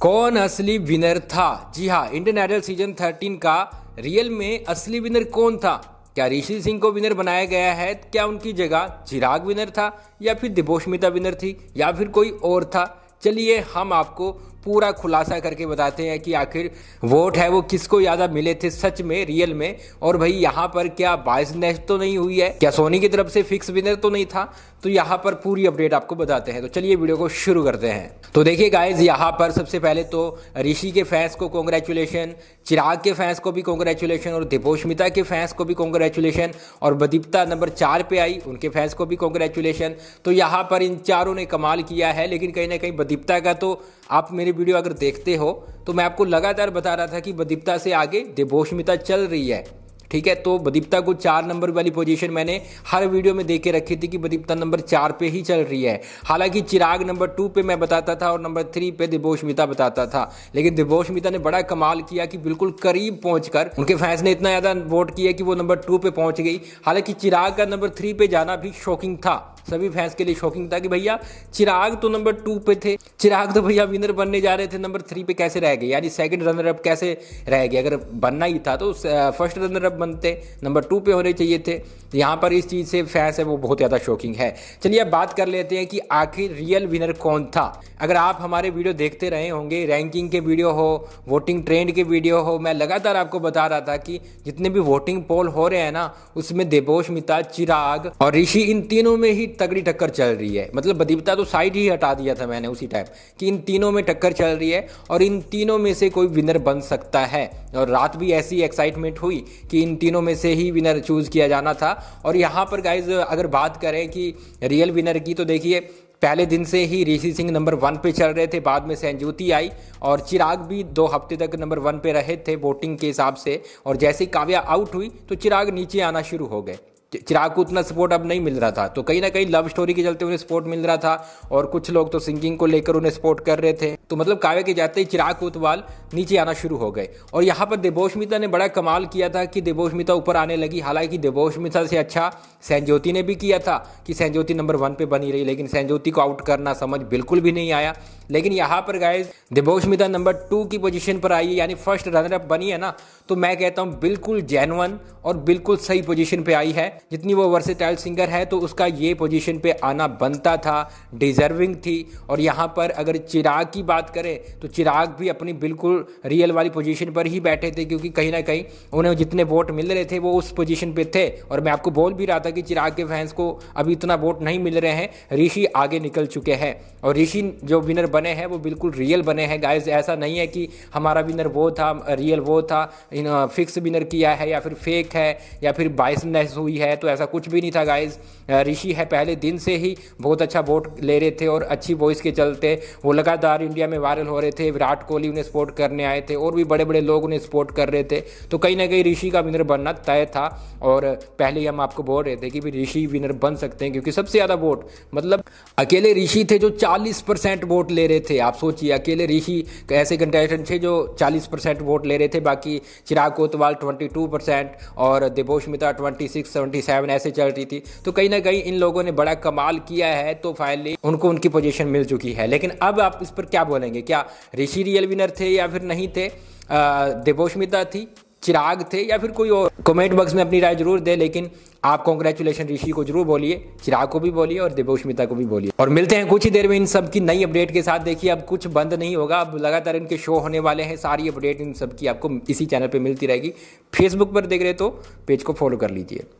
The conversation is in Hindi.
कौन असली विनर था जी हाँ इंडियन आइडल सीजन 13 का रियल में असली विनर कौन था क्या ऋषि सिंह को विनर बनाया गया है क्या उनकी जगह चिराग विनर था या फिर दिबोशमिता विनर थी या फिर कोई और था चलिए हम आपको पूरा खुलासा करके बताते हैं कि आखिर वोट है वो किसको ज़्यादा मिले थे सच में रियल में और भाई यहाँ पर क्या बाइस बाइसनेस तो नहीं हुई है क्या सोनी की तरफ से फिक्स विनर तो नहीं था तो यहाँ पर पूरी अपडेट आपको बताते हैं तो चलिए वीडियो को शुरू करते हैं तो देखिए गाइज यहाँ पर सबसे पहले तो ऋषि के फैंस को कॉन्ग्रेचुलेशन चिराग के फैंस को भी कॉन्ग्रेचुलेशन और दीपोश्मिता के फैंस को भी कॉन्ग्रेचुलेशन और बदीपता नंबर चार पे आई उनके फैंस को भी कॉन्ग्रेचुलेशन तो यहाँ पर इन चारों ने कमाल किया है लेकिन कहीं ना कहीं बदीपता का तो आप मेरे वीडियो अगर देखते हो तो मैं आपको लगातार बता रहा था कि बदीपता से आगे देवोश्मिता चल रही है ठीक है तो बदीपता को चार नंबर वाली पोजीशन मैंने हर वीडियो में देख के रखी थी कि बदीपता नंबर चार पे ही चल रही है हालांकि चिराग नंबर टू पे मैं बताता था और नंबर थ्री पे दिबोश मिता बताता था लेकिन दिबोश मिता ने बड़ा कमाल किया कि बिल्कुल करीब पहुंचकर उनके फैंस ने इतना ज़्यादा वोट किया कि वो नंबर टू पे पहुंच गई हालांकि चिराग का नंबर थ्री पे जाना भी शॉकिंग था सभी फैंस के लिए शॉकिंग था कि भैया चिराग तो नंबर टू पे थे चिराग तो भैया विनर बनने जा रहे थे नंबर थ्री पे कैसे रह गए यानी सेकंड रनर अप कैसे रह गए अगर बनना ही था तो फर्स्ट रनर अप बनते नंबर टू पे होने चाहिए थे यहाँ पर इस चीज़ से फैंस है वो बहुत ज़्यादा शॉकिंग है चलिए अब बात कर लेते हैं कि आखिर रियल विनर कौन था अगर आप हमारे वीडियो देखते रहे होंगे रैंकिंग के वीडियो हो वोटिंग ट्रेंड के वीडियो हो मैं लगातार आपको बता रहा था कि जितने भी वोटिंग पोल हो रहे हैं ना उसमें देबोश मिता चिराग और ऋषि इन तीनों में ही तगड़ी टक्कर चल रही है मतलब बदीपता तो साइड ही हटा दिया था मैंने उसी टाइम कि इन तीनों में टक्कर चल रही है और इन तीनों में से कोई विनर बन सकता है और रात भी ऐसी एक्साइटमेंट हुई कि इन तीनों में से ही विनर चूज़ किया जाना था और यहाँ पर गाइज अगर बात करें कि रियल विनर की तो देखिए पहले दिन से ही ऋषि सिंह नंबर वन पे चल रहे थे बाद में सैनजूती आई और चिराग भी दो हफ्ते तक नंबर वन पे रहे थे वोटिंग के हिसाब से और जैसे ही काव्या आउट हुई तो चिराग नीचे आना शुरू हो गए चिराग को उतना सपोर्ट अब नहीं मिल रहा था तो कहीं ना कहीं लव स्टोरी के चलते उन्हें सपोर्ट मिल रहा था और कुछ लोग तो सिंगिंग को लेकर उन्हें सपोर्ट कर रहे थे तो मतलब काव्य के जाते ही चिराग कोतवाल नीचे आना शुरू हो गए और यहाँ पर देबोश मिता ने बड़ा कमाल किया था कि देबोश मिता ऊपर आने लगी हालांकि देबोश मिता से अच्छा सैनज्योति ने भी किया था कि सैनज्योति नंबर वन पे बनी रही लेकिन सैनज्योति को आउट करना समझ बिल्कुल भी नहीं आया लेकिन यहाँ पर गए देबोश मिता नंबर टू की पोजिशन पर आई है यानी फर्स्ट रनरअप बनी है ना तो मैं कहता हूँ बिल्कुल जैनवन और बिल्कुल सही पोजिशन पे आई है जितनी वो वर्सेटाइल सिंगर है तो उसका ये पोजिशन पे आना बनता था डिजर्विंग थी और यहाँ पर अगर चिराग की बात करें तो चिराग भी अपनी बिल्कुल रियल वाली पोजीशन पर ही बैठे थे क्योंकि कहीं ना कहीं उन्हें जितने वोट मिल रहे थे वो उस पोजीशन पे थे और मैं आपको बोल भी रहा था कि चिराग के फैंस को अभी इतना वोट नहीं मिल रहे हैं ऋषि आगे निकल चुके हैं और ऋषि जो विनर बने हैं वो बिल्कुल रियल बने हैं गाइज ऐसा नहीं है कि हमारा विनर वो था रियल वो था फिक्स विनर किया है या फिर फेक है या फिर बाइसनेस हुई है तो ऐसा कुछ भी नहीं था गाइज ऋषि है पहले दिन से ही बहुत अच्छा वोट ले रहे थे और अच्छी वॉइस के चलते वो लगातार इंडिया में वायरल हो रहे थे विराट कोहली उन्हें सपोर्ट कर करने आए थे और भी बड़े बड़े लोग उन्हें सपोर्ट कर रहे थे तो कहीं ना कहीं ऋषि का विनर बनना तय था और पहले ही हम आपको बोल रहे थे कि भी ऋषि विनर बन सकते हैं क्योंकि सबसे ज़्यादा वोट मतलब अकेले ऋषि थे जो चालीस वोट ले रहे थे आप सोचिए अकेले ऋषि ऐसे कंटेस्टेंट थे जो चालीस वोट ले रहे थे बाकी चिराग कोतवाल ट्वेंटी और देवोश मित्रा सेवेंटी सेवन ऐसे चल रही थी तो कहीं ना कहीं इन लोगों ने बड़ा कमाल किया है तो फाइनली उनको उनकी पोजीशन मिल चुकी है लेकिन अब आप इस पर क्या बोलेंगे क्या ऋषि रियल विनर थे या फिर फिर नहीं थे देवोश्मिता थी चिराग थे या फिर कोई और कमेंट बॉक्स में अपनी राय जरूर दे लेकिन आप कॉन्ग्रेचुलेशन ऋषि को जरूर बोलिए चिराग को भी बोलिए और देवोश्मिता को भी बोलिए और मिलते हैं कुछ ही देर में इन सब की नई अपडेट के साथ देखिए अब कुछ बंद नहीं होगा अब लगातार इनके शो होने वाले हैं सारी अपडेट इन सब की आपको इसी चैनल पर मिलती रहेगी फेसबुक पर देख रहे तो पेज को फॉलो कर लीजिए